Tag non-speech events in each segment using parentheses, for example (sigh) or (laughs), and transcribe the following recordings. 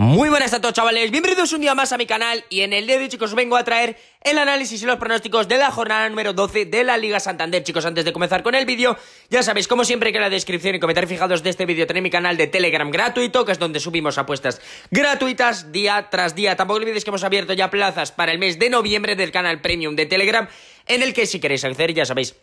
Muy buenas a todos chavales, bienvenidos un día más a mi canal y en el día de hoy chicos os vengo a traer el análisis y los pronósticos de la jornada número 12 de la Liga Santander Chicos, antes de comenzar con el vídeo, ya sabéis como siempre que en la descripción y comentarios fijados de este vídeo tenéis mi canal de Telegram gratuito Que es donde subimos apuestas gratuitas día tras día Tampoco olvidéis que hemos abierto ya plazas para el mes de noviembre del canal Premium de Telegram En el que si queréis acceder ya sabéis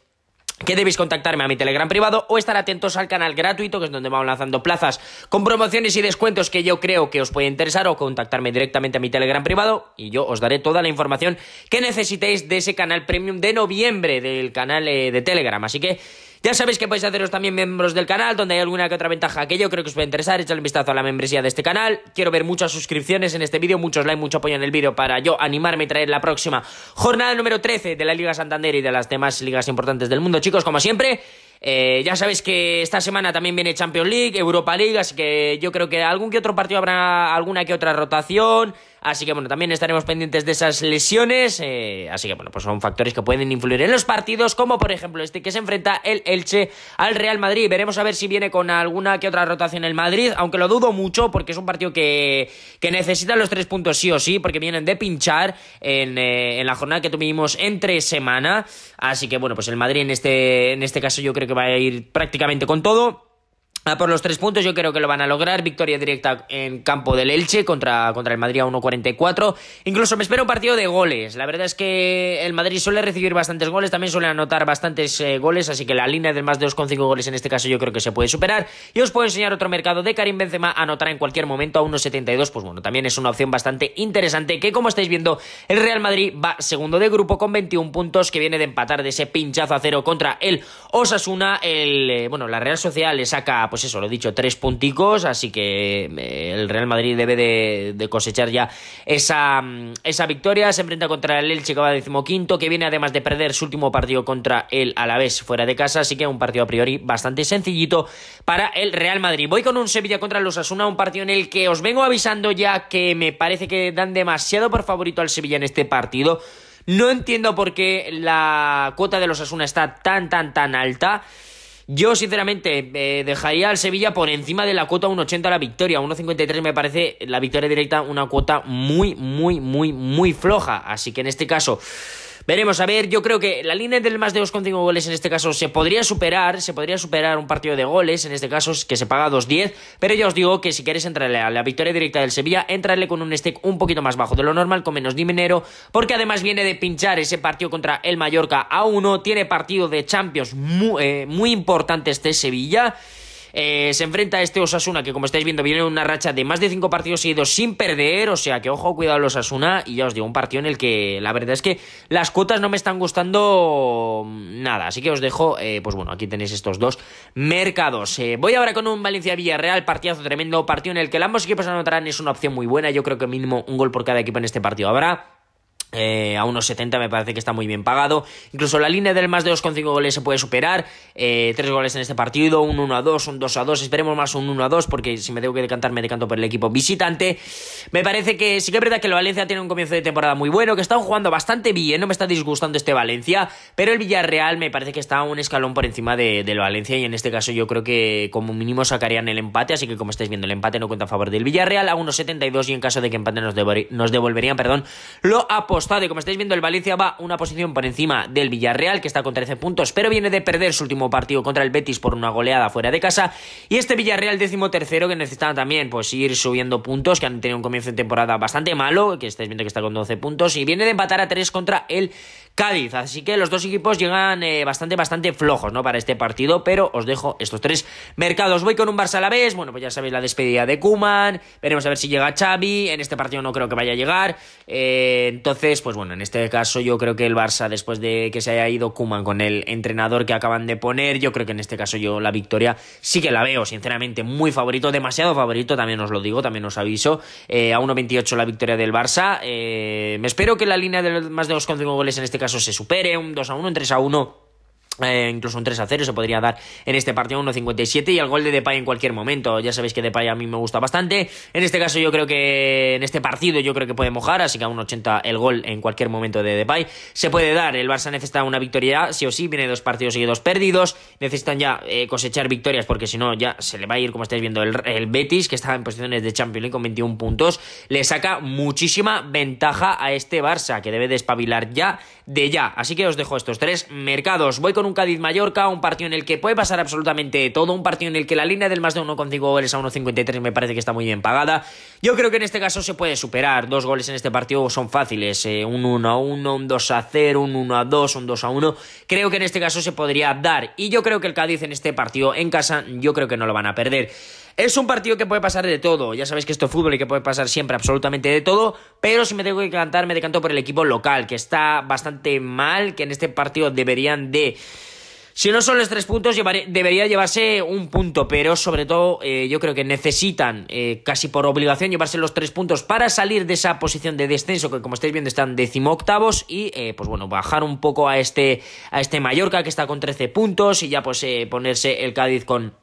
que debéis contactarme a mi Telegram privado o estar atentos al canal gratuito, que es donde vamos lanzando plazas con promociones y descuentos que yo creo que os puede interesar, o contactarme directamente a mi Telegram privado y yo os daré toda la información que necesitéis de ese canal premium de noviembre del canal eh, de Telegram. Así que ya sabéis que podéis haceros también miembros del canal, donde hay alguna que otra ventaja que yo creo que os puede interesar. Echadle un vistazo a la membresía de este canal. Quiero ver muchas suscripciones en este vídeo, muchos likes, mucho apoyo en el vídeo para yo animarme y traer la próxima jornada número 13 de la Liga Santander y de las demás ligas importantes del mundo. Chicos, como siempre, eh, ya sabéis que esta semana también viene Champions League, Europa League, así que yo creo que algún que otro partido habrá alguna que otra rotación. Así que bueno, también estaremos pendientes de esas lesiones. Eh, así que bueno, pues son factores que pueden influir en los partidos, como por ejemplo este que se enfrenta el Elche al Real Madrid. Veremos a ver si viene con alguna que otra rotación el Madrid, aunque lo dudo mucho porque es un partido que, necesita los tres puntos sí o sí, porque vienen de pinchar eh, en, la jornada que tuvimos entre semana. Así que bueno, pues el Madrid en este, este caso yo creo que va a ir prácticamente con todo por los tres puntos, yo creo que lo van a lograr. Victoria directa en campo del Elche contra, contra el Madrid a 1.44. Incluso me espero un partido de goles. La verdad es que el Madrid suele recibir bastantes goles, también suele anotar bastantes eh, goles, así que la línea de más de 2,5 goles en este caso yo creo que se puede superar. Y os puedo enseñar otro mercado de Karim Benzema, anotar en cualquier momento a 1.72. Pues bueno, también es una opción bastante interesante que como estáis viendo, el Real Madrid va segundo de grupo con 21 puntos que viene de empatar de ese pinchazo a cero contra el Osasuna. El, eh, bueno, la Real social le saca... Pues, pues eso, lo he dicho, tres punticos, así que eh, el Real Madrid debe de, cosechar ya esa, mm, esa, victoria. Se enfrenta contra el Elche, que va decimoquinto, que viene además de perder su último partido contra el Alavés fuera de casa, así que un partido a priori bastante sencillito para el Real Madrid. Voy con un Sevilla contra los Asuna, un partido en el que os vengo avisando ya que me parece que dan demasiado por favorito al Sevilla en este partido. No entiendo por qué la cuota de los Asuna está tan, tan, tan alta. Yo, sinceramente, eh, dejaría al Sevilla por encima de la cuota 1.80 la victoria. 1.53 me parece la victoria directa una cuota muy, muy, muy, muy floja. Así que en este caso... Veremos, a ver, yo creo que la línea del más de 2,5 goles en este caso se podría superar, se podría superar un partido de goles, en este caso que se paga 2,10, pero ya os digo que si queréis entrarle a la victoria directa del Sevilla, entrarle con un stake un poquito más bajo de lo normal, con menos dinero, porque además viene de pinchar ese partido contra el Mallorca a 1, tiene partido de Champions muy, eh, muy importante este Sevilla. Eh, se enfrenta a este Osasuna que, como estáis viendo, viene en una racha de más de 5 partidos seguidos sin perder. O sea que, ojo, cuidado los Osasuna. Y ya os digo, un partido en el que la verdad es que las cuotas no me están gustando nada. Así que os dejo, eh, pues bueno, aquí tenéis estos dos mercados. Eh, voy ahora con un Valencia-Villarreal, partidazo tremendo. Partido en el que ambos equipos anotarán es una opción muy buena. Yo creo que mínimo un gol por cada equipo en este partido habrá. Eh, a unos 70 me parece que está muy bien pagado. Incluso la línea del más de 2,5 goles se puede superar. Eh, tres goles en este partido, un 1 a 2, un 2 a 2. Esperemos más un 1 a 2, porque si me tengo que decantar, me decanto por el equipo visitante. Me parece que sí que es verdad que el Valencia tiene un comienzo de temporada muy bueno, que están jugando bastante bien. No me está disgustando este Valencia, pero el Villarreal me parece que está un escalón por encima del Valencia. Y en este caso, yo creo que como mínimo sacarían el empate. Así que, como estáis viendo, el empate no cuenta a favor del Villarreal a unos 72 Y en caso de que empate nos, nos devolverían, perdón, lo apoyo y como estáis viendo el Valencia va una posición por encima del Villarreal que está con 13 puntos pero viene de perder su último partido contra el Betis por una goleada fuera de casa y este Villarreal décimo tercero que necesitaba también pues ir subiendo puntos que han tenido un comienzo de temporada bastante malo que estáis viendo que está con 12 puntos y viene de empatar a 3 contra el Cádiz. Así que los dos equipos llegan eh, bastante, bastante flojos, ¿no? Para este partido, pero os dejo estos tres mercados. Voy con un Barça a la vez. Bueno, pues ya sabéis la despedida de Kuman. Veremos a ver si llega Xavi. En este partido no creo que vaya a llegar. Eh, entonces, pues bueno, en este caso yo creo que el Barça, después de que se haya ido Kuman con el entrenador que acaban de poner, yo creo que en este caso yo la victoria sí que la veo, sinceramente, muy favorito, demasiado favorito, también os lo digo, también os aviso. Eh, a 1.28 la victoria del Barça. me espero que la línea de más de 2,5 goles en este caso caso se supere, un 2 a 1, un 3 a 1 eh, incluso un 3 a 0 se podría dar en este partido 1.57 y el gol de Depay en cualquier momento. Ya sabéis que Depay a mí me gusta bastante. En este caso yo creo que en este partido yo creo que puede mojar, así que a 1.80 el gol en cualquier momento de Depay se puede dar. El Barça necesita una victoria sí o sí, viene dos partidos seguidos perdidos, necesitan ya eh, cosechar victorias porque si no ya se le va a ir como estáis viendo el, Betis que está en posiciones de Champions League con 21 puntos. Le saca muchísima ventaja a este Barça que debe despabilar ya de ya. Así que os dejo estos tres mercados. Voy con un Cádiz Mallorca, un partido en el que puede pasar absolutamente todo, un partido en el que la línea del más de 1,5 goles a 1,53 me parece que está muy bien pagada. Yo creo que en este caso se puede superar, dos goles en este partido son fáciles, eh, un 1 a 1, un 2 0, un 1 a 2, un 2 a 1. Creo que en este caso se podría dar y yo creo que el Cádiz en este partido en casa yo creo que no lo van a perder. Es un partido que puede pasar de todo. Ya sabéis que esto es fútbol y que puede pasar siempre absolutamente de todo. Pero si me tengo que cantar, me decanto por el equipo local, que está bastante mal, que en este partido deberían de si no son los tres puntos, debería llevarse un punto, pero sobre todo eh, yo creo que necesitan eh, casi por obligación llevarse los tres puntos para salir de esa posición de descenso que como estáis viendo están decimoctavos y eh, pues bueno, bajar un poco a este, a este Mallorca que está con 13 puntos y ya pues ponerse el Cádiz con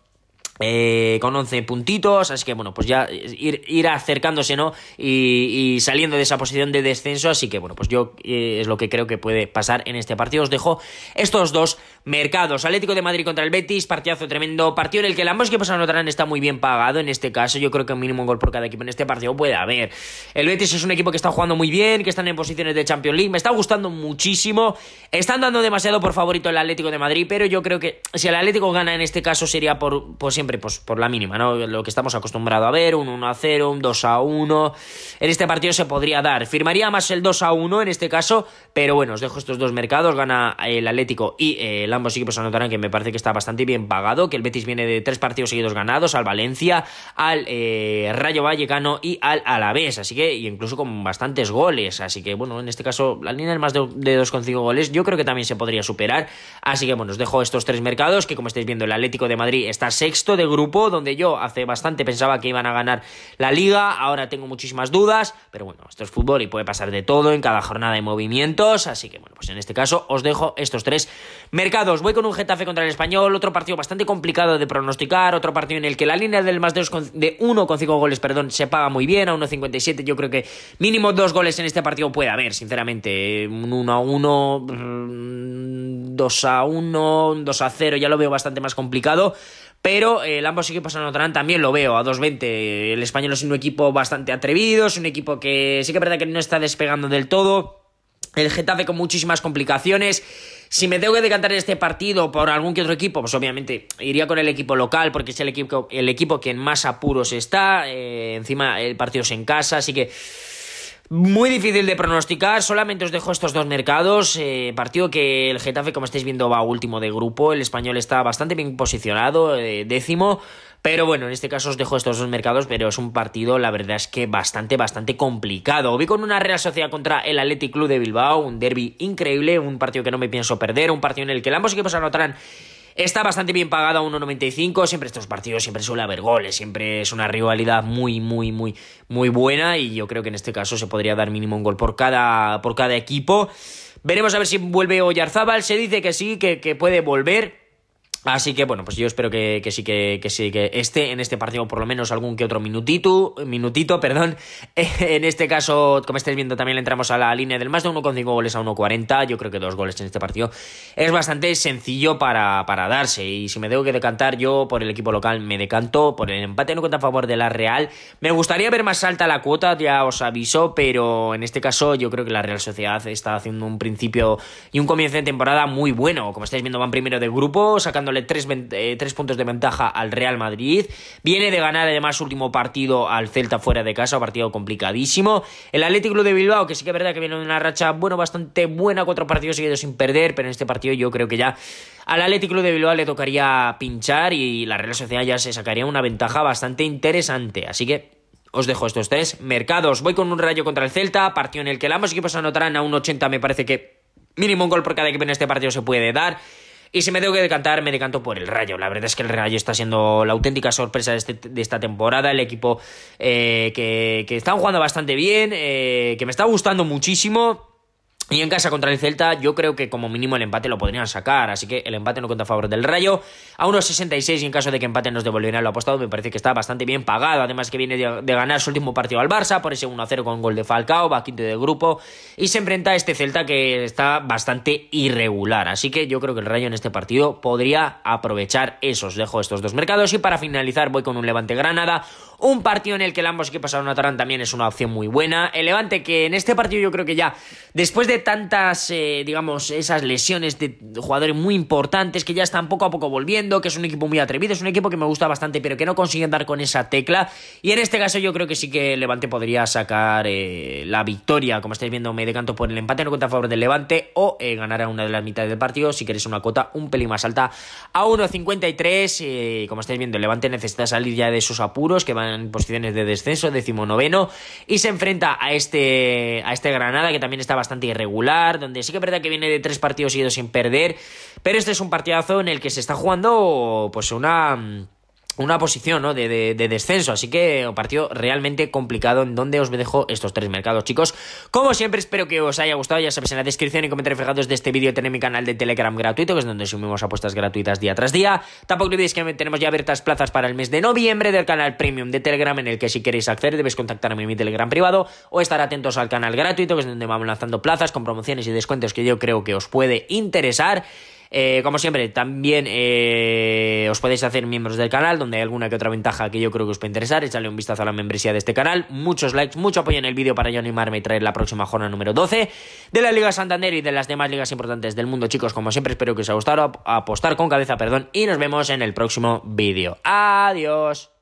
eh, con 11 puntitos, así que bueno, pues ya ir, ir acercándose, ¿no? Y, y, saliendo de esa posición de descenso, así que bueno, pues yo es lo que creo que puede pasar en este partido. Os dejo estos dos mercados. Atlético de Madrid contra el Betis, partidazo tremendo. Partido en el que ambos equipos anotarán está muy bien pagado. En este caso, yo creo que un mínimo gol por cada equipo en este partido puede haber. El Betis es un equipo que está jugando muy bien, que están en posiciones de Champions League. Me está gustando muchísimo. Están dando demasiado por favorito el Atlético de Madrid, pero yo creo que si el Atlético gana en este caso sería por, siempre pues, por la mínima, ¿no? Lo que estamos acostumbrados a ver, un 1 a 0, un 2 a 1. En este partido se podría dar. Firmaría más el 2 a 1 en este caso, pero bueno, os dejo estos dos mercados. Gana el Atlético y eh, el ambos pues, equipos anotarán que me parece que está bastante bien pagado, que el Betis viene de tres partidos seguidos ganados, al Valencia, al eh, Rayo Vallecano y al Alavés, así que incluso con bastantes goles, así que bueno, en este caso la línea es más de, de 2,5 goles, yo creo que también se podría superar, así que bueno, os dejo estos tres mercados, que como estáis viendo el Atlético de Madrid está sexto de grupo, donde yo hace bastante pensaba que iban a ganar la liga, ahora tengo muchísimas dudas, pero bueno, esto es fútbol y puede pasar de todo en cada jornada de movimientos, así que bueno, pues en este caso os dejo estos tres mercados. Voy con un Getafe contra el Español, otro partido bastante complicado de pronosticar, otro partido en el que la línea del más de con 5 goles perdón, se paga muy bien, a 1,57 yo creo que mínimo dos goles en este partido puede haber, sinceramente. Un 1 a 1, 2 mm, a 1, 2 a 0, ya lo veo bastante más complicado. Pero el eh, ambos equipos anotarán también lo veo a 2.20. El español es un equipo bastante atrevido, es un equipo que sí que es verdad que no está despegando del todo. El Getafe con muchísimas complicaciones si me tengo que decantar en este partido por algún que otro equipo, pues obviamente iría con el equipo local, porque es el equipo, el equipo que en más apuros está. Eh, encima el partido es en casa, así que muy difícil de pronosticar, solamente os dejo estos dos mercados. Eh, partido que el Getafe, como estáis viendo, va último de grupo. El español está bastante bien posicionado, eh, décimo. Pero bueno, en este caso os dejo estos dos mercados, pero es un partido, la verdad es que bastante, bastante complicado. Vi con una Real Sociedad contra el Athletic Club de Bilbao, un derby increíble, un partido que no me pienso perder, un partido en el que ambos equipos anotarán Está bastante bien pagada, 1.95. Siempre estos partidos, siempre suele haber goles, siempre es una rivalidad muy, muy, muy, muy buena. Y yo creo que en este caso se podría dar mínimo un gol por cada, equipo. Veremos a ver si vuelve Oyarzábal. Se dice que sí, que puede volver. Así que bueno, pues yo espero que, sí que, sí que esté en este partido por lo menos algún que otro minutito, minutito, perdón. (laughs) En este caso, como estáis viendo, también entramos a la línea del más de 1,5 goles a 1,40. Yo creo que dos goles en este partido es bastante sencillo para, darse. Y si me tengo que decantar yo por el equipo local, me decanto por el empate no cuenta a favor de la Real. Me gustaría ver más alta la cuota, ya os aviso, pero en este caso yo creo que la Real Sociedad está haciendo un principio y un comienzo de temporada muy bueno. Como estáis viendo, van primero de grupo, sacando eh, tres, puntos de ventaja al Real Madrid. Viene de ganar además último partido al Celta fuera de casa, un partido complicadísimo. El Atlético de Bilbao, que sí que es verdad que viene de una racha, bueno, bastante buena, cuatro partidos seguidos sin perder, pero en este partido yo creo que ya al Atlético de Bilbao le tocaría pinchar y la Real Sociedad ya se sacaría una ventaja bastante interesante. Así que os dejo estos tres mercados. Voy con un rayo contra el Celta, partido en el que ambos equipos anotarán a un 80, me parece que mínimo un gol por cada equipo en este partido se puede dar. Y si me tengo que decantar, me decanto por el Rayo. La verdad es que el Rayo está siendo la auténtica sorpresa de, este, de esta temporada. El equipo eh, que, que están jugando bastante bien, eh, que me está gustando muchísimo. Y en casa contra el Celta, yo creo que como mínimo el empate lo podrían sacar, así que el empate no cuenta a favor del Rayo. A unos 66 y en caso de que empate nos devolvieran lo apostado, me parece que está bastante bien pagado. Además que viene de, ganar su último partido al Barça por ese 1-0 con gol de Falcao, va quinto del grupo y se enfrenta a este Celta que está bastante irregular. Así que yo creo que el Rayo en este partido podría aprovechar esos. Dejo estos dos mercados y para finalizar voy con un Levante Granada, un partido en el que el ambos equipos Tarán también es una opción muy buena. El Levante que en este partido yo creo que ya Después de tantas, eh, digamos, esas lesiones de jugadores muy importantes que ya están poco a poco volviendo, que es un equipo muy atrevido, es un equipo que me gusta bastante, pero que no consigue andar con esa tecla. Y en este caso yo creo que sí que Levante podría sacar eh, la victoria. Como estáis viendo, me decanto por el empate, no cuenta a favor del Levante, o eh, ganar a una de las mitades del partido, si queréis una cuota un pelín más alta, a 1.53. como estáis viendo, Levante necesita salir ya de sus apuros, que van en posiciones de descenso, decimonoveno, y se enfrenta a este, a este Granada, que también estaba bastante irregular, donde sí que es verdad que viene de tres partidos dos sin perder, pero este es un partidazo en el que se está jugando pues una mm, una posición ¿no? de, descenso. Así que un partido realmente complicado en donde os dejo estos tres mercados, chicos. Como siempre, espero que os haya gustado. Ya sabéis, en la descripción y comentarios fijados de este vídeo tenéis mi canal de Telegram gratuito, que es donde subimos apuestas gratuitas día tras día. Tampoco olvidéis que tenemos ya abiertas plazas para el mes de noviembre del canal Premium de Telegram, en el que si queréis acceder debéis contactarme en mi Telegram privado o estar atentos al canal gratuito, que es donde vamos lanzando plazas con promociones y descuentos que yo creo que os puede interesar. Eh, como siempre, también eh, os podéis hacer miembros del canal, donde hay alguna que otra ventaja que yo creo que os puede interesar. Echarle un vistazo a la membresía de este canal. Muchos likes, mucho apoyo en el vídeo para yo animarme y traer la próxima jornada número 12 de la Liga Santander y de las demás ligas importantes del mundo, chicos. Como siempre, espero que os haya gustado apostar con cabeza, perdón, y nos vemos en el próximo vídeo. Adiós.